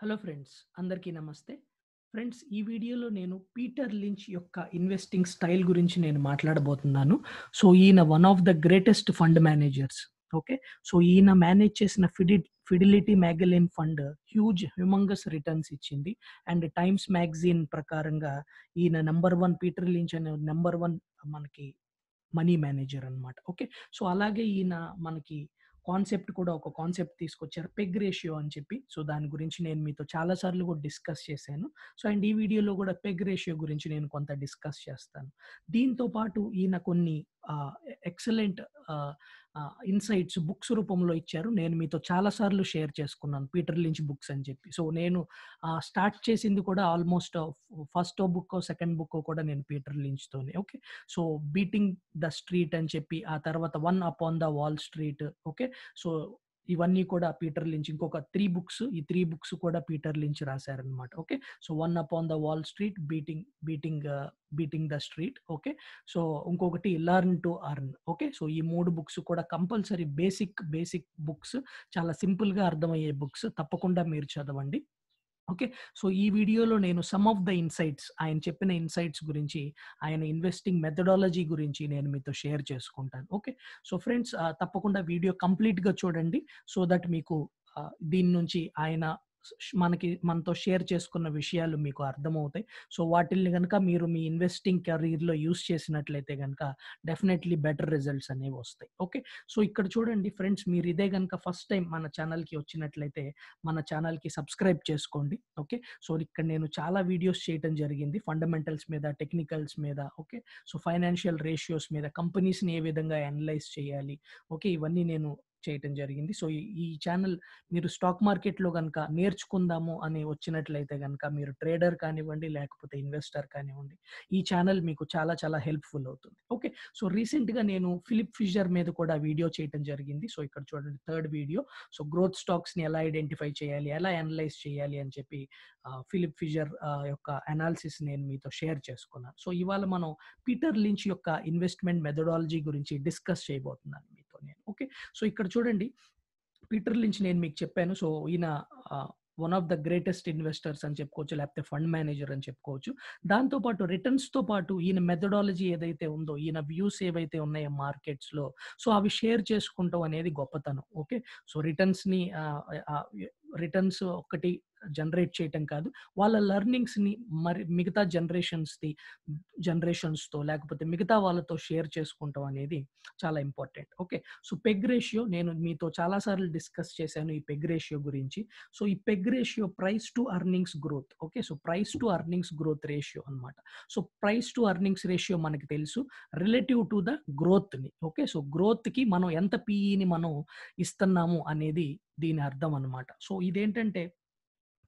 hello friends అందరికీ నమస్తే friends ఈ వీడియోలో నేను పీటర్ లించ్ యొక్క ఇన్వెస్టింగ్ స్టైల్ గురించి నేను మాట్లాడబోతున్నాను సో ఈయన one of the greatest fund managers okay so ఈయన మేనేజ్ చేసిన ఫిడి Fidelity Magellan fund huge humongous returns ఇచ్చింది అండ్ టైమ్స్ మ్యాగజైన్ ప్రకారంగా ఈయన నెంబర్ వన్ పీటర్ లించ్ అనే నెంబర్ వన్ మనకి మనీ మేనేజర్ అనమాట ఓకే సో అలాగే ఈయన మనకి కాన్సెప్ట్ కూడా ఒక కాన్సెప్ట్ తీసుకొచ్చారు పెగ్ రేషియో అని చెప్పి సో దాని గురించి నేను మీతో చాలా సార్లు కూడా డిస్కస్ చేశాను సో అండ్ ఈ వీడియోలో కూడా పెగ్ రేషియో గురించి నేను కొంత డిస్కస్ చేస్తాను దీంతో పాటు ఈయన కొన్ని ఎక్సలెంట్ ఇన్సైట్స్ బుక్స్ రూపంలో ఇచ్చారు నేను మీతో చాలా సార్లు షేర్ చేసుకున్నాను పీటర్ లించ్ బుక్స్ అని చెప్పి సో నేను స్టార్ట్ చేసింది కూడా almost first book second book కూడా నేను పీటర్ లించ్తోనే okay so beating the street అని చెప్పి ఆ తర్వాత one up on the Wall Street okay so ఇవన్నీ కూడా పీటర్ లించ్ ఇంకొక త్రీ బుక్స్ ఈ త్రీ బుక్స్ కూడా పీటర్ లించ్ రాశారనమాట okay so one up on the Wall Street beating beating beating the street okay so ఇంకొకటి learn to earn okay so ఈ మూడు books కూడా కంపల్సరీ బేసిక్ బేసిక్ బుక్స్ చాలా సింపుల్గా అర్థమయ్యే బుక్స్ తప్పకుండా మీరు చదవండి ఓకే సో ఈ వీడియోలో నేను సమ్ ఆఫ్ ద ఇన్సైట్స్ ఆయన చెప్పిన ఇన్సైట్స్ గురించి ఆయన ఇన్వెస్టింగ్ మెథడాలజీ గురించి నేను మీతో షేర్ చేసుకుంటాను ఓకే సో ఫ్రెండ్స్ తప్పకుండా వీడియో కంప్లీట్గా చూడండి సో దట్ మీకు దీని నుంచి ఆయన మనకి మనతో షేర్ చేసుకున్న విషయాలు మీకు అర్థమవుతాయి సో వాటిల్ని కనుక మీరు మీ ఇన్వెస్టింగ్ కెరీర్లో యూస్ చేసినట్లయితే కనుక డెఫినెట్లీ బెటర్ రిజల్ట్స్ అనేవి వస్తాయి ఓకే సో ఇక్కడ చూడండి ఫ్రెండ్స్ మీరు ఇదే కనుక ఫస్ట్ టైం మన ఛానల్కి వచ్చినట్లయితే మన ఛానల్కి సబ్స్క్రైబ్ చేసుకోండి ఓకే సో ఇక్కడ నేను చాలా వీడియోస్ చేయటం జరిగింది ఫండమెంటల్స్ మీద టెక్నికల్స్ మీద ఓకే సో ఫైనాన్షియల్ రేషియోస్ మీద కంపెనీస్ని ఏ విధంగా అనలైజ్ చేయాలి ఓకే ఇవన్నీ నేను చేయటం జరిగింది సో ఈ ఛానల్ మీరు స్టాక్ మార్కెట్లో కనుక నేర్చుకుందాము అని వచ్చినట్లయితే కనుక మీరు ట్రేడర్ కానివ్వండి లేకపోతే ఇన్వెస్టర్ కానివ్వండి ఈ ఛానల్ మీకు చాలా చాలా హెల్ప్ఫుల్ అవుతుంది ఓకే సో రీసెంట్గా నేను ఫిలిప్ ఫిషర్ మీద కూడా వీడియో చేయటం జరిగింది సో ఇక్కడ చూడండి థర్డ్ వీడియో సో గ్రోత్ స్టాక్స్ని ఎలా ఐడెంటిఫై చేయాలి ఎలా అనలైజ్ చేయాలి అని చెప్పి ఫిలిప్ ఫిషర్ యొక్క అనాలిసిస్ నేను మీతో షేర్ చేసుకున్నాను సో ఇవాళ మనం పీటర్ లించ్ యొక్క ఇన్వెస్ట్మెంట్ మెథడాలజీ గురించి డిస్కస్ చేయబోతున్నాను నేను ఓకే సో ఇక్కడ చూడండి పీటర్ లించ్ నేను మీకు చెప్పాను సో ఈయన one of the greatest investors అని చెప్పుకోవచ్చు లేకపోతే ఫండ్ మేనేజర్ అని చెప్పుకోవచ్చు దాంతోపాటు తో పాటు ఈయన మెథడాలజీ ఏదైతే ఉందో ఈయన వ్యూస్ ఏవైతే ఉన్నాయో మార్కెట్స్ లో సో అవి షేర్ చేసుకుంటాం అనేది గొప్పతనం ఓకే సో రిటర్న్స్ ని రిటర్న్స్ ఒకటి జనరేట్ చేయటం కాదు వాళ్ళ లెర్నింగ్స్ని మరి మిగతా జనరేషన్స్ తో లేకపోతే మిగతా వాళ్ళతో షేర్ చేసుకుంటాం అనేది చాలా important okay so PEG ratio నేను మీతో చాలా సార్లు డిస్కస్ చేశాను ఈ పెగ్ రేషియో గురించి సో ఈ PEG ratio price to earnings growth okay so price to earnings growth ratio అనమాట so price to earnings ratio మనకి తెలుసు రిలేటివ్ టు ద గ్రోత్ని ఓకే సో గ్రోత్కి మనం ఎంత పీఈని మనం ఇస్తున్నాము అనేది దీని అర్థం అనమాట సో ఇదేంటంటే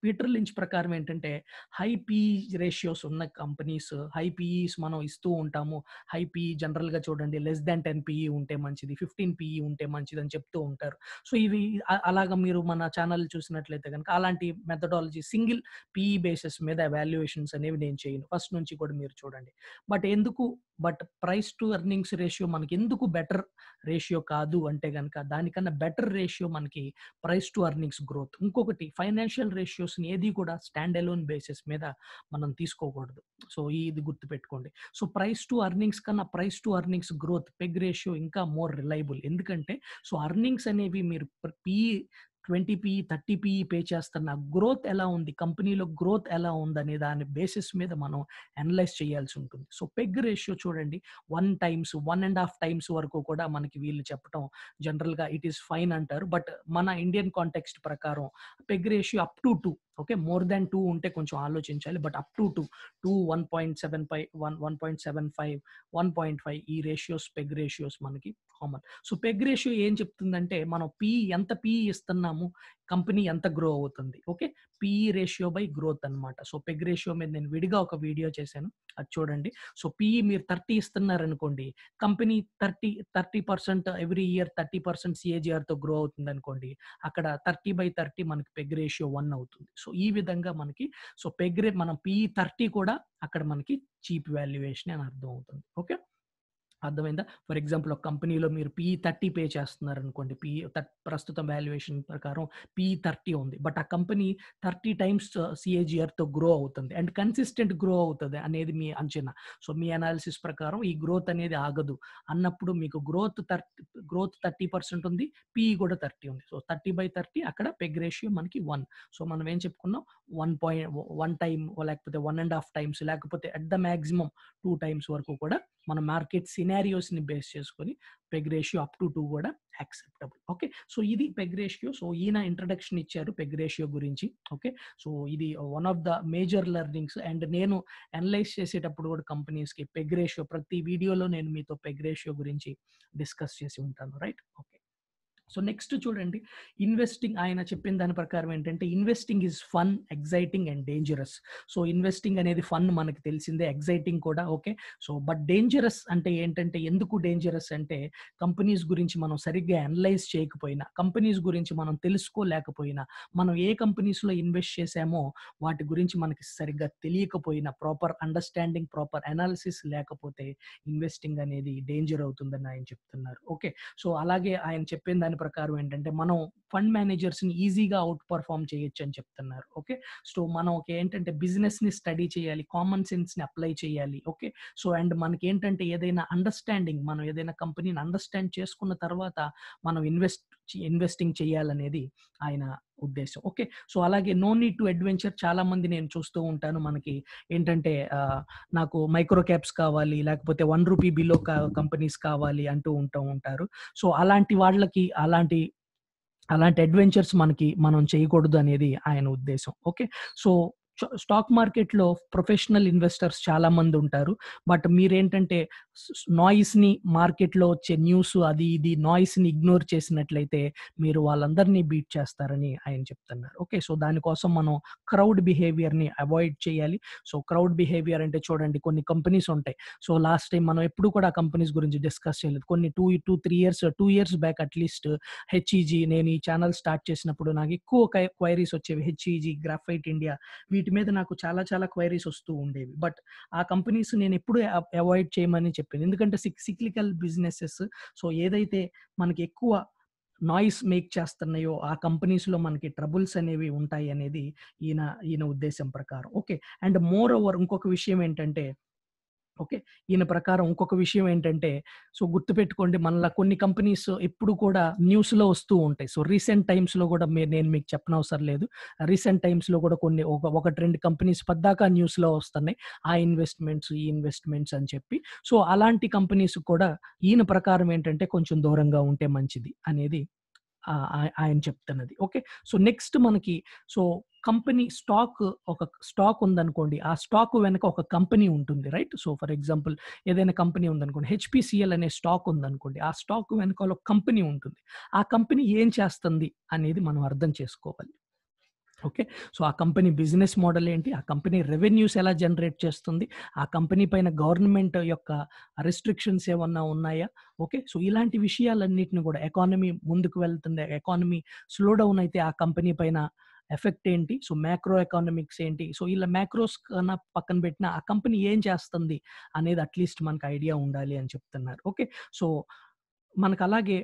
పీటర్ లించ్ ప్రకారం ఏంటంటే హై పీ రేషియోస్ ఉన్న కంపెనీస్ హై పీఈస్ మనం ఇస్తూ ఉంటాము హై పీఈ జనరల్గా చూడండి లెస్ దాన్ టెన్ పీఈ ఉంటే మంచిది ఫిఫ్టీన్ పీఈ ఉంటే మంచిది అని చెప్తూ ఉంటారు సో ఇవి అలాగ మీరు మన ఛానల్ చూసినట్లయితే కనుక అలాంటి మెథడాలజీ సింగిల్ పీఈ బేసిస్ మీద వాల్యుయేషన్స్ అనేవి నేను చేయను ఫస్ట్ నుంచి కూడా మీరు చూడండి బట్ ఎందుకు but price to earnings ratio మనకి ఎందుకు బెటర్ రేషియో కాదు అంటే కనుక దానికన్నా బెటర్ రేషియో మనకి ప్రైస్ టు ఎర్నింగ్స్ గ్రోత్ ఇంకొకటి ఫైనాన్షియల్ రేషియో వీడియోస్ని ఏది కూడా స్టాండ్ అలోన్ బేసిస్ మీద మనం తీసుకోకూడదు సో ఇది గుర్తుపెట్టుకోండి సో ప్రైస్ టు అర్నింగ్స్ కన్నా price to earnings growth PEG ratio ఇంకా మోర్ రిలయబుల్ ఎందుకంటే సో అర్నింగ్స్ అనేవి మీరు P twenty PE thirty PE pay చేస్తున్న గ్రోత్ ఎలా ఉంది కంపెనీలో గ్రోత్ ఎలా ఉందనే దాని బేసిస్ మీద మనం అనలైజ్ చేయాల్సి ఉంటుంది సో పెగ్ రేషియో చూడండి one times one and half times వరకు కూడా మనకి వీళ్ళు చెప్పడం జనరల్గా ఇట్ ఈస్ ఫైన్ అంటారు బట్ మన ఇండియన్ కాంటెక్స్ట్ ప్రకారం PEG ratio up to two okay more than two ఉంటే కొంచెం ఆలోచించాలి but up to two two one point seven five one one point seven five one point five ఈ ratios PEG ratios మనకి common so PEG ratio ఏం చెప్తుందంటే మనం P ఎంత P ఇస్తున్నాము కంపెనీ ఎంత గ్రో అవుతుంది okay PE ratio by growth అనమాట సో పెగ్ రేషియో మీద నేను విడిగా ఒక వీడియో చేశాను అది చూడండి సో పిఈ మీరు థర్టీ ఇస్తున్నారనుకోండి company thirty thirty percent every year thirty percent సిఏజిఆర్తో గ్రో అవుతుంది అనుకోండి అక్కడ థర్టీ బై థర్టీ మనకి పెగ్ రేషియో వన్ అవుతుంది సో సో ఈ విధంగా మనకి సో పెగ్రే మనం పిఈ థర్టీ కూడా అక్కడ మనకి చీప్ వాల్యుయేషన్ అని అర్థం అవుతుంది ఓకే అర్థమైందా ఫర్ ఎగ్జాంపుల్ ఒక కంపెనీలో మీరు పీ థర్టీ పే చేస్తున్నారు అనుకోండి పీ ప్రస్తుతం వాల్యుయేషన్ ప్రకారం పీ థర్టీ ఉంది బట్ ఆ కంపెనీ థర్టీ టైమ్స్ సిఏజిఆర్తో గ్రో అవుతుంది అండ్ కన్సిస్టెంట్ గ్రో అవుతుంది అనేది మీ అంచనా సో మీ అనాలిసిస్ ప్రకారం ఈ గ్రోత్ అనేది ఆగదు అన్నప్పుడు మీకు growth thirty growth thirty percent ఉంది పీ కూడా థర్టీ ఉంది సో థర్టీ బై థర్టీ అక్కడ పెగ్ రేషియో మనకి వన్ సో మనం ఏం చెప్పుకున్నాం వన్ పాయింట్ వన్ టైమ్ లేకపోతే వన్ అండ్ హాఫ్ టైమ్స్ లేకపోతే at the maximum two times వరకు కూడా మన మార్కెట్ సినారియోస్ని బేస్ చేసుకొని PEG ratio up to two కూడా యాక్సెప్టబుల్ ఓకే సో ఇది పెగ్ రేషియో సో ఈయన ఇంట్రడక్షన్ ఇచ్చారు పెగ్ రేషియో గురించి ఓకే సో ఇది one of the major learnings and నేను అనలైజ్ చేసేటప్పుడు కూడా కంపెనీస్కి పెగ్ రేషియో ప్రతి వీడియోలో నేను మీతో పెగ్ రేషియో గురించి డిస్కస్ చేసి ఉంటాను రైట్ ఓకే సో నెక్స్ట్ చూడండి ఇన్వెస్టింగ్ ఆయన చెప్పిన దాని ప్రకారం ఏంటంటే investing is fun exciting and dangerous so investing అనేది ఫన్ మనకి తెలిసిందే ఎగ్జైటింగ్ కూడా ఓకే సో బట్ డేంజరస్ అంటే ఏంటంటే ఎందుకు డేంజరస్ అంటే కంపెనీస్ గురించి మనం సరిగ్గా అనలైజ్ చేయకపోయినా కంపెనీస్ గురించి మనం తెలుసుకోలేకపోయినా మనం ఏ కంపెనీస్లో ఇన్వెస్ట్ చేసామో వాటి గురించి మనకి సరిగ్గా తెలియకపోయినా ప్రాపర్ అండర్స్టాండింగ్ ప్రాపర్ అనాలిసిస్ లేకపోతే ఇన్వెస్టింగ్ అనేది డేంజర్ అవుతుందని ఆయన చెప్తున్నారు ఓకే సో అలాగే ఆయన చెప్పిన దాని ప్రకారం ఏంటంటే మనం ఫండ్ మేనేజర్స్ని ఈజీగా అవుట్ పర్ఫామ్ చేయొచ్చు అని చెప్తున్నారు ఓకే సో మనం ఒక ఏంటంటే ని స్టడీ చేయాలి కామన్ సెన్స్ ని అప్లై చేయాలి ఓకే సో అండ్ మనకి ఏంటంటే ఏదైనా అండర్స్టాండింగ్ మనం ఏదైనా కంపెనీని అండర్స్టాండ్ చేసుకున్న తర్వాత మనం ఇన్వెస్ట్ ఇన్వెస్టింగ్ చేయాలనేది ఆయన ఉద్దేశం ఓకే సో అలాగే నో నీడ్ టు అడ్వెంచర్ చాలా మంది నేను చూస్తూ ఉంటాను మనకి ఏంటంటే నాకు మైక్రో క్యాప్స్ కావాలి లేకపోతే వన్ రూపీ బిలో కంపెనీస్ కావాలి అంటూ ఉంటూ ఉంటారు సో అలాంటి వాళ్ళకి అలాంటి అలాంటి అడ్వెంచర్స్ మనకి మనం చేయకూడదు అనేది ఆయన ఉద్దేశం ఓకే సో స్టాక్ మార్కెట్లో ప్రొఫెషనల్ ఇన్వెస్టర్స్ చాలా మంది ఉంటారు బట్ మీరేంటంటే నాయిస్ని మార్కెట్లో వచ్చే న్యూస్ అది ఇది నాయిస్ని ఇగ్నోర్ చేసినట్లయితే మీరు వాళ్ళందరినీ బీట్ చేస్తారని ఆయన చెప్తున్నారు ఓకే సో దానికోసం మనం క్రౌడ్ బిహేవియర్ని అవాయిడ్ చేయాలి సో క్రౌడ్ బిహేవియర్ అంటే చూడండి కొన్ని కంపెనీస్ ఉంటాయి సో లాస్ట్ టైం మనం ఎప్పుడు కూడా కంపెనీస్ గురించి డిస్కస్ చేయలేదు కొన్ని two two three years two years back at least HEG నేను ఈ ఛానల్ స్టార్ట్ చేసినప్పుడు నాకు ఎక్కువ క్వైరీస్ వచ్చేవి హెచ్ఈజీ గ్రాఫైట్ ఇండియా వీటి వీటి మీద నాకు చాలా చాలా క్వైరీస్ వస్తూ ఉండేవి బట్ ఆ కంపెనీస్ నేను ఎప్పుడు అవాయిడ్ చేయమని చెప్పాను ఎందుకంటే సిక్ సిక్లికల్ బిజినెసెస్ సో ఏదైతే మనకి ఎక్కువ నాయిస్ మేక్ చేస్తున్నాయో ఆ కంపెనీస్లో మనకి ట్రబుల్స్ అనేవి ఉంటాయి అనేది ఈయన ఈయన ఉద్దేశం ప్రకారం ఓకే అండ్ మోర్ ఓవర్ ఇంకొక విషయం ఏంటంటే ఓకే ఈయన ప్రకారం ఇంకొక విషయం ఏంటంటే సో గుర్తుపెట్టుకోండి మనలా కొన్ని కంపెనీస్ ఎప్పుడు కూడా న్యూస్లో వస్తూ ఉంటాయి సో రీసెంట్ టైమ్స్లో కూడా నేను మీకు చెప్పనవసరం లేదు రీసెంట్ టైమ్స్లో కూడా కొన్ని ఒక ఒకటి రెండు కంపెనీస్ పద్దాకా న్యూస్లో వస్తున్నాయి ఆ ఇన్వెస్ట్మెంట్స్ ఈ ఇన్వెస్ట్మెంట్స్ అని చెప్పి సో అలాంటి కంపెనీస్ కూడా ఈయన ప్రకారం ఏంటంటే కొంచెం దూరంగా ఉంటే మంచిది అనేది ఆయన చెప్తున్నది ఓకే సో నెక్స్ట్ మనకి సో కంపెనీ స్టాక్ ఒక స్టాక్ ఉందనుకోండి ఆ స్టాక్ వెనక ఒక కంపెనీ ఉంటుంది రైట్ సో ఫర్ ఎగ్జాంపుల్ ఏదైనా కంపెనీ ఉందనుకోండి హెచ్పిసిఎల్ అనే స్టాక్ ఉందనుకోండి ఆ స్టాక్ వెనకాల ఒక కంపెనీ ఉంటుంది ఆ కంపెనీ ఏం చేస్తుంది అనేది మనం అర్థం చేసుకోవాలి ఓకే సో ఆ కంపెనీ బిజినెస్ మోడల్ ఏంటి ఆ కంపెనీ రెవెన్యూస్ ఎలా జనరేట్ చేస్తుంది ఆ కంపెనీ పైన గవర్నమెంట్ యొక్క రిస్ట్రిక్షన్స్ ఏమన్నా ఉన్నాయా ఓకే సో ఇలాంటి విషయాలన్నింటిని కూడా ఎకానమీ ముందుకు వెళ్తుంది ఎకానమీ స్లో డౌన్ అయితే ఆ కంపెనీ పైన ఎఫెక్ట్ ఏంటి సో మ్యాక్రో ఎకానమిక్స్ ఏంటి సో ఇలా మ్యాక్రోస్ కన్నా పక్కన పెట్టిన ఆ కంపెనీ ఏం చేస్తుంది అనేది అట్లీస్ట్ మనకు ఐడియా ఉండాలి అని చెప్తున్నారు ఓకే సో మనకు అలాగే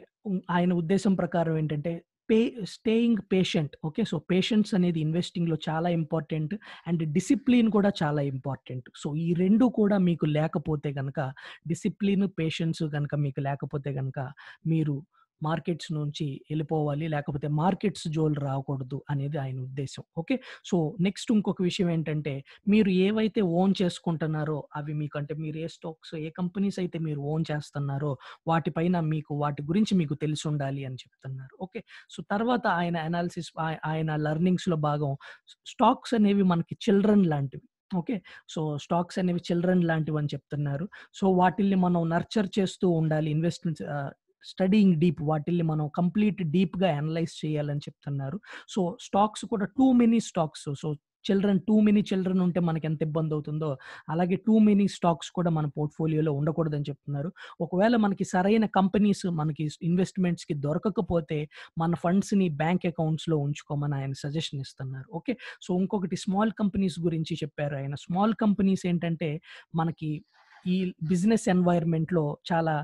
ఆయన ఉద్దేశం ప్రకారం ఏంటంటే pay staying patient okay so patients అనేది ఇన్వెస్టింగ్లో చాలా ఇంపార్టెంట్ అండ్ డిసిప్లిన్ కూడా చాలా ఇంపార్టెంట్ సో ఈ రెండు కూడా మీకు లేకపోతే కనుక డిసిప్లిన్ పేషెన్స్ కనుక మీకు లేకపోతే కనుక మీరు మార్కెట్స్ నుంచి వెళ్ళిపోవాలి లేకపోతే మార్కెట్స్ జోలు రాకూడదు అనేది ఆయన ఉద్దేశం ఓకే సో నెక్స్ట్ ఇంకొక విషయం ఏంటంటే మీరు ఏవైతే ఓన్ చేసుకుంటున్నారో అవి మీకు అంటే మీరు ఏ స్టాక్స్ ఏ కంపెనీస్ అయితే మీరు ఓన్ చేస్తున్నారో వాటిపైన మీకు వాటి గురించి మీకు తెలిసి ఉండాలి అని చెప్తున్నారు ఓకే సో తర్వాత ఆయన అనాలిసిస్ ఆయన లెర్నింగ్స్లో భాగం స్టాక్స్ అనేవి మనకి చిల్డ్రన్ లాంటివి ఓకే సో స్టాక్స్ అనేవి చిల్డ్రన్ లాంటివి అని చెప్తున్నారు సో వాటిల్ని మనం నర్చర్ చేస్తూ ఉండాలి ఇన్వెస్ట్మెంట్ స్టడీయింగ్ డీప్ వాటిల్ని మనం కంప్లీట్ డీప్గా అనలైజ్ చేయాలని చెప్తున్నారు సో స్టాక్స్ కూడా too many stocks so children too many children ఉంటే మనకి ఎంత ఇబ్బంది అవుతుందో అలాగే టూ మెనీ స్టాక్స్ కూడా మన పోర్ట్ఫోలియోలో ఉండకూడదని చెప్తున్నారు ఒకవేళ మనకి సరైన కంపెనీస్ మనకి ఇన్వెస్ట్మెంట్స్కి దొరకకపోతే మన ఫండ్స్ని బ్యాంక్ అకౌంట్స్లో ఉంచుకోమని ఆయన సజెషన్ ఇస్తున్నారు ఓకే సో ఇంకొకటి స్మాల్ కంపెనీస్ గురించి చెప్పారు ఆయన స్మాల్ కంపెనీస్ ఏంటంటే మనకి ఈ బిజినెస్ లో చాలా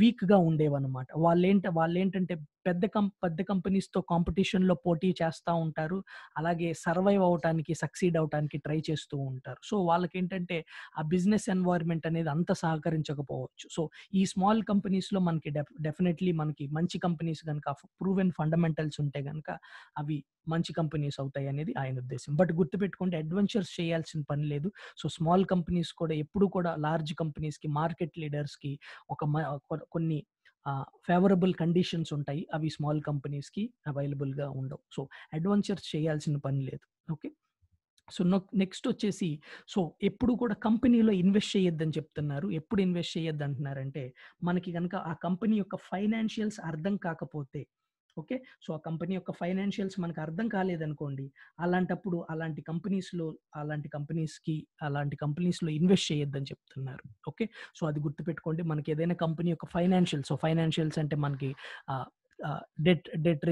వీక్గా ఉండేవన్నమాట వాళ్ళేంట వాళ్ళేంటంటే పెద్ద కం పెద్ద కంపెనీస్తో కాంపిటీషన్లో పోటీ చేస్తూ ఉంటారు అలాగే సర్వైవ్ అవటానికి సక్సీడ్ అవటానికి ట్రై చేస్తూ ఉంటారు సో వాళ్ళకి ఏంటంటే ఆ బిజినెస్ ఎన్వైర్న్మెంట్ అనేది అంత సహకరించకపోవచ్చు సో ఈ స్మాల్ కంపెనీస్లో మనకి డెఫినెట్లీ మనకి మంచి కంపెనీస్ కనుక ప్రూవెన్ ఫండమెంటల్స్ ఉంటే కనుక అవి మంచి కంపెనీస్ అవుతాయి అనేది ఆయన ఉద్దేశం బట్ గుర్తుపెట్టుకుంటే అడ్వెంచర్స్ చేయాల్సిన పని లేదు సో స్మాల్ కంపెనీస్ కూడా ఎప్పుడు కూడా లార్జ్ కంపెనీస్కి మార్కెట్ లీడర్స్కి ఒక కొన్ని ఫేవరబుల్ కండిషన్స్ ఉంటాయి అవి స్మాల్ కంపెనీస్కి అవైలబుల్గా ఉండవు సో అడ్వెంచర్ చేయాల్సిన పని లేదు ఓకే సో నెక్స్ట్ వచ్చేసి సో ఎప్పుడు కూడా కంపెనీలో ఇన్వెస్ట్ చేయొద్దని చెప్తున్నారు ఎప్పుడు ఇన్వెస్ట్ చేయొద్దు అంటున్నారంటే మనకి కనుక ఆ కంపెనీ యొక్క ఫైనాన్షియల్స్ అర్థం కాకపోతే ఓకే సో ఆ కంపెనీ యొక్క ఫైనాన్షియల్స్ మనకు అర్థం కాలేదనుకోండి అలాంటప్పుడు అలాంటి కంపెనీస్లో అలాంటి కంపెనీస్కి అలాంటి కంపెనీస్లో ఇన్వెస్ట్ చేయొద్దని చెప్తున్నారు ఓకే సో అది గుర్తుపెట్టుకోండి మనకి ఏదైనా కంపెనీ యొక్క ఫైనాన్షియల్స్ సో ఫైనాన్షియల్స్ అంటే మనకి డెట్ డెట్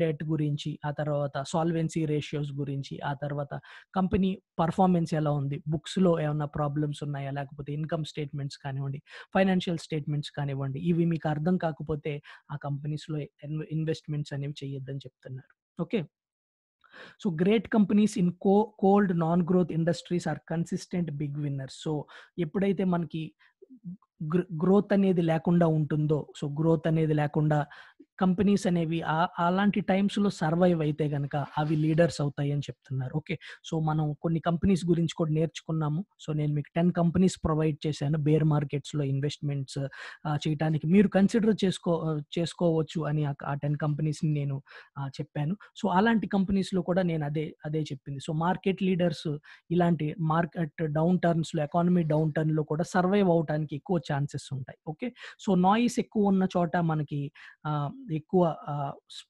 డెట్ గురించి ఆ తర్వాత సాల్వెన్సీ రేషియోస్ గురించి ఆ తర్వాత కంపెనీ పర్ఫార్మెన్స్ ఎలా ఉంది బుక్స్లో ఏమైనా ప్రాబ్లమ్స్ ఉన్నాయా లేకపోతే ఇన్కమ్ స్టేట్మెంట్స్ కానివ్వండి ఫైనాన్షియల్ స్టేట్మెంట్స్ కానివ్వండి ఇవి మీకు అర్థం కాకపోతే ఆ కంపెనీస్లో ఇన్వెస్ట్మెంట్స్ అనేవి చేయొద్దని చెప్తున్నారు okay so great companies in co cold non growth industries are consistent big winners so ఎప్పుడైతే మనకి గ్రోత్ అనేది లేకుండా ఉంటుందో సో గ్రోత్ అనేది లేకుండా కంపెనీస్ అనేవి అలాంటి టైమ్స్లో సర్వైవ్ అయితే కనుక అవి లీడర్స్ అవుతాయి అని చెప్తున్నారు ఓకే సో మనం కొన్ని కంపెనీస్ గురించి కూడా నేర్చుకున్నాము సో నేను మీకు టెన్ కంపెనీస్ ప్రొవైడ్ చేశాను బేర్ మార్కెట్స్లో ఇన్వెస్ట్మెంట్స్ చేయడానికి మీరు కన్సిడర్ చేసుకో చేసుకోవచ్చు అని ఆ టెన్ కంపెనీస్ని నేను చెప్పాను సో అలాంటి కంపెనీస్లో కూడా నేను అదే అదే చెప్పింది సో మార్కెట్ లీడర్స్ ఇలాంటి మార్కెట్ డౌన్ టర్న్స్లో ఎకానమీ డౌన్ టర్న్లో కూడా సర్వైవ్ అవడానికి ఎక్కువ ఛాన్సెస్ ఉంటాయి ఓకే సో నాయిస్ ఎక్కువ ఉన్న చోట మనకి ఎక్కువ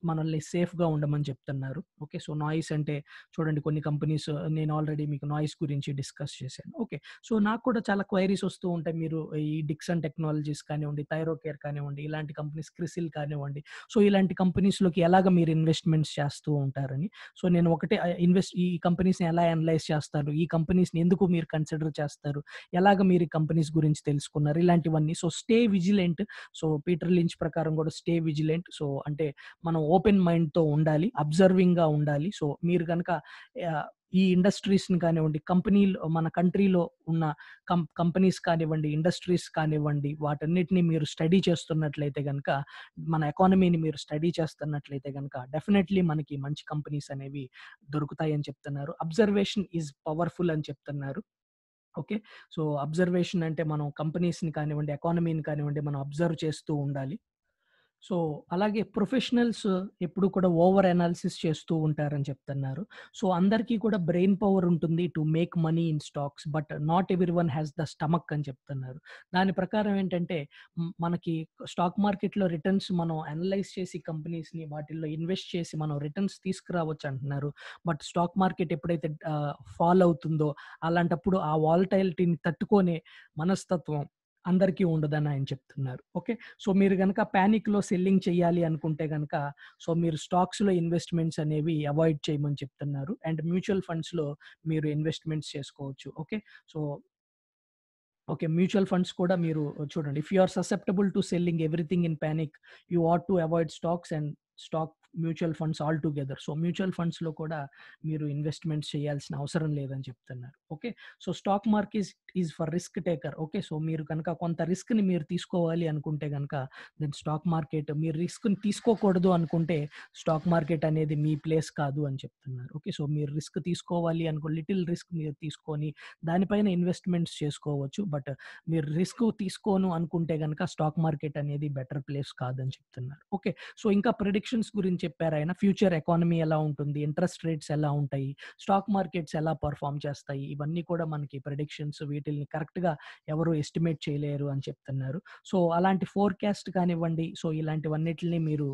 మనల్ని సేఫ్గా ఉండమని చెప్తున్నారు ఓకే సో నాయిస్ అంటే చూడండి కొన్ని కంపెనీస్ నేను ఆల్రెడీ మీకు నాయిస్ గురించి డిస్కస్ చేశాను ఓకే సో నాకు కూడా చాలా క్వైరీస్ వస్తూ ఉంటాయి మీరు ఈ డిక్సన్ టెక్నాలజీస్ కానివ్వండి థైరోకేర్ కానివ్వండి ఇలాంటి కంపెనీస్ క్రిసిల్ కానివ్వండి సో ఇలాంటి కంపెనీస్లోకి ఎలాగ మీరు ఇన్వెస్ట్మెంట్స్ చేస్తూ ఉంటారని సో నేను ఒకటే ఇన్వెస్ట్ ఈ కంపెనీస్ని ఎలా అనలైజ్ చేస్తారు ఈ కంపెనీస్ని ఎందుకు మీరు కన్సిడర్ చేస్తారు ఎలాగ మీరు కంపెనీస్ గురించి తెలుసుకున్నారు ఇలాంటివన్నీ so stay vigilant so Peter Lynch ప్రకారం కూడా స్టే విజిలెంట్ పాయింట్ సో అంటే మనం ఓపెన్ మైండ్తో ఉండాలి గా ఉండాలి సో మీరు కనుక ఈ ని కానివ్వండి కంపెనీలో మన కంట్రీలో ఉన్న కంపెనీస్ కానివ్వండి ఇండస్ట్రీస్ కానివ్వండి వాటన్నిటిని మీరు స్టడీ చేస్తున్నట్లయితే కనుక మన ఎకానమీని మీరు స్టడీ చేస్తున్నట్లయితే కనుక డెఫినెట్లీ మనకి మంచి కంపెనీస్ అనేవి దొరుకుతాయని చెప్తున్నారు అబ్జర్వేషన్ ఈజ్ పవర్ఫుల్ అని చెప్తున్నారు ఓకే సో అబ్జర్వేషన్ అంటే మనం కంపెనీస్ని కానివ్వండి ఎకానమీని కానివ్వండి మనం అబ్జర్వ్ చేస్తూ ఉండాలి సో అలాగే ప్రొఫెషనల్స్ ఎప్పుడు కూడా ఓవర్ అనాలిసిస్ చేస్తూ ఉంటారని చెప్తున్నారు సో అందరికీ కూడా బ్రెయిన్ పవర్ ఉంటుంది to make money in stocks but not everyone has the stomach అని చెప్తున్నారు దాని ప్రకారం ఏంటంటే మనకి స్టాక్ మార్కెట్లో రిటర్న్స్ మనం అనలైజ్ చేసి కంపెనీస్ని వాటిల్లో ఇన్వెస్ట్ చేసి మనం రిటర్న్స్ తీసుకురావచ్చు అంటున్నారు బట్ స్టాక్ మార్కెట్ ఎప్పుడైతే ఫాల్ అవుతుందో అలాంటప్పుడు ఆ వాలటైలిటీని తట్టుకునే మనస్తత్వం అందరికీ ఉండదని ఆయన చెప్తున్నారు ఓకే సో మీరు కనుక ప్యానిక్లో సెల్లింగ్ చేయాలి అనుకుంటే కనుక సో మీరు స్టాక్స్లో ఇన్వెస్ట్మెంట్స్ అనేవి అవాయిడ్ చేయమని చెప్తున్నారు అండ్ మ్యూచువల్ ఫండ్స్లో మీరు ఇన్వెస్ట్మెంట్స్ చేసుకోవచ్చు okay so okay mutual funds కూడా మీరు చూడండి if you are susceptible to selling everything in panic you ought to avoid stocks and stock mutual funds altogether so mutual ఫండ్స్లో కూడా మీరు ఇన్వెస్ట్మెంట్స్ చేయాల్సిన అవసరం లేదని చెప్తున్నారు okay so stock market is for risk taker okay so మీరు కనుక కొంత రిస్క్ని మీరు తీసుకోవాలి అనుకుంటే కనుక దెన్ స్టాక్ మార్కెట్ మీరు రిస్క్ని తీసుకోకూడదు అనుకుంటే స్టాక్ మార్కెట్ అనేది మీ ప్లేస్ కాదు అని చెప్తున్నారు ఓకే సో మీరు రిస్క్ తీసుకోవాలి అనుకో లిటిల్ రిస్క్ మీరు తీసుకొని దానిపైన ఇన్వెస్ట్మెంట్స్ చేసుకోవచ్చు బట్ మీరు రిస్క్ తీసుకోను అనుకుంటే కనుక స్టాక్ మార్కెట్ అనేది బెటర్ ప్లేస్ కాదని చెప్తున్నారు ఓకే సో ఇంకా ప్రిడిక్షన్స్ గురించి చెప్పారు ఆయన ఫ్యూచర్ ఎకానమీ ఎలా ఉంటుంది ఇంట్రెస్ట్ రేట్స్ ఎలా ఉంటాయి స్టాక్ మార్కెట్స్ ఎలా పర్ఫామ్ చేస్తాయి ఇవన్నీ కూడా మనకి ప్రెడిక్షన్స్ వీటిల్ని కరెక్ట్గా ఎవరు ఎస్టిమేట్ చేయలేరు అని చెప్తున్నారు సో అలాంటి ఫోర్కాస్ట్ కానివ్వండి సో ఇలాంటివన్నిటిని మీరు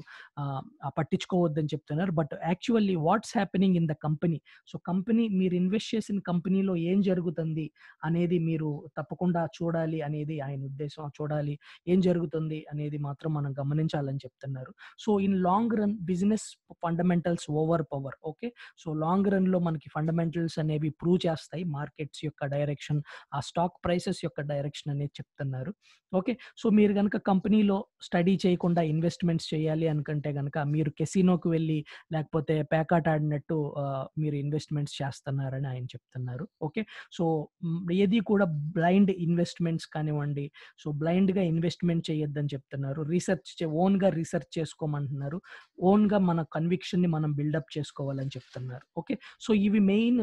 పట్టించుకోవద్దని చెప్తున్నారు but actually what's happening in the company so company మీరు ఇన్వెస్ట్ చేసిన కంపెనీలో ఏం జరుగుతుంది అనేది మీరు తప్పకుండా చూడాలి అనేది ఆయన ఉద్దేశం చూడాలి ఏం జరుగుతుంది అనేది మాత్రం మనం గమనించాలని చెప్తున్నారు so in long run business fundamentals overpower okay so long run లో మనకి ఫండమెంటల్స్ అనేవి ప్రూవ్ చేస్తాయి మార్కెట్స్ యొక్క డైరెక్షన్ ఆ స్టాక్ ప్రైసెస్ యొక్క డైరెక్షన్ అనేది చెప్తున్నారు ఓకే సో మీరు కనుక కంపెనీలో స్టడీ చేయకుండా ఇన్వెస్ట్మెంట్స్ చేయాలి అనుకుంటే కనుక మీరు కెసినోకి వెళ్ళి లేకపోతే ప్యాకాట్ ఆడినట్టు మీరు ఇన్వెస్ట్మెంట్స్ చేస్తున్నారని ఆయన చెప్తున్నారు ఓకే సో ఏది కూడా బ్లైండ్ ఇన్వెస్ట్మెంట్స్ కానివ్వండి సో బ్లైండ్గా ఇన్వెస్ట్మెంట్ చేయొద్దని చెప్తున్నారు రీసెర్చ్ ఓన్గా రీసెర్చ్ చేసుకోమంటున్నారు ఓన్ గా మన ని మనం బిల్డప్ చేసుకోవాలని చెప్తున్నారు ఓకే సో ఇవి మెయిన్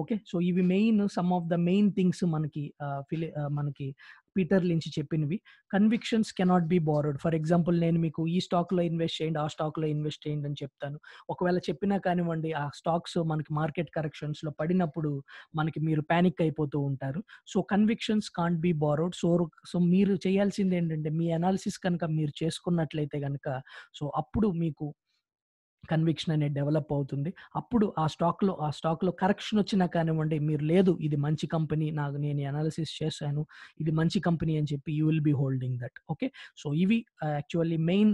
ఓకే సో ఇవి main some of the main things మనకి ఫిలి మనకి పీటర్ లించ్ చెప్పినవి convictions cannot be bored for example నేను మీకు ఈ స్టాక్లో ఇన్వెస్ట్ చేయండి ఆ స్టాక్లో ఇన్వెస్ట్ చేయండి అని చెప్తాను ఒకవేళ చెప్పినా కానివ్వండి ఆ స్టాక్స్ మనకి మార్కెట్ కరెక్షన్స్లో పడినప్పుడు మనకి మీరు ప్యానిక్ అయిపోతూ ఉంటారు so convictions can't be bored so so మీరు చేయాల్సింది ఏంటంటే మీ అనాలిసిస్ కనుక మీరు చేసుకున్నట్లయితే కనుక సో అప్పుడు మీకు కన్విక్షన్ అనేది డెవలప్ అవుతుంది అప్పుడు ఆ స్టాక్లో ఆ స్టాక్లో కరెక్షన్ వచ్చినా కానివ్వండి మీరు లేదు ఇది మంచి కంపెనీ నాకు నేను అనాలిసిస్ చేశాను ఇది మంచి కంపెనీ అని చెప్పి you will be holding that okay so ఇవి యాక్చువల్లీ మెయిన్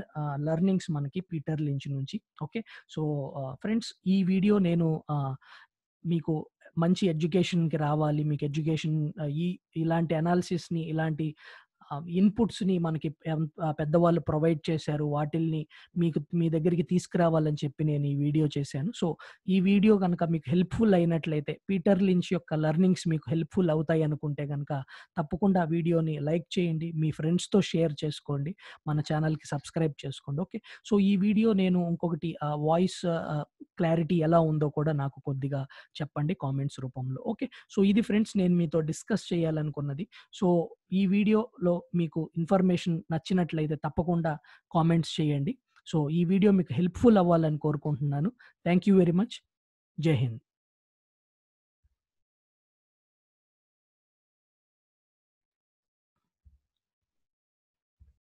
లర్నింగ్స్ మనకి పీటర్ లించ్ నుంచి ఓకే సో ఫ్రెండ్స్ ఈ వీడియో నేను uh, మీకు మంచి ఎడ్యుకేషన్కి రావాలి మీకు ఎడ్యుకేషన్ uh, ఈ ఇలాంటి అనాలిసిస్ని ఇలాంటి ఇన్పుట్స్ని మనకి పెద్దవాళ్ళు ప్రొవైడ్ చేశారు వాటిల్ని మీకు మీ దగ్గరికి తీసుకురావాలని చెప్పి నేను ఈ వీడియో చేశాను సో ఈ వీడియో కనుక మీకు హెల్ప్ఫుల్ అయినట్లయితే పీటర్ లించ్ యొక్క లెర్నింగ్స్ మీకు హెల్ప్ఫుల్ అవుతాయి అనుకుంటే కనుక తప్పకుండా ఆ వీడియోని లైక్ చేయండి మీ ఫ్రెండ్స్తో షేర్ చేసుకోండి మన ఛానల్కి సబ్స్క్రైబ్ చేసుకోండి ఓకే సో ఈ వీడియో నేను ఇంకొకటి వాయిస్ క్లారిటీ ఎలా ఉందో కూడా నాకు కొద్దిగా చెప్పండి కామెంట్స్ రూపంలో ఓకే సో ఇది ఫ్రెండ్స్ నేను మీతో డిస్కస్ చేయాలనుకున్నది సో ఈ వీడియోలో మీకు ఇన్ఫర్మేషన్ నచ్చినట్లయితే తప్పకుండా కామెంట్స్ చేయండి సో ఈ వీడియో మీకు హెల్ప్ఫుల్ అవ్వాలని కోరుకుంటున్నాను థ్యాంక్ యూ వెరీ మచ్ జై హింద్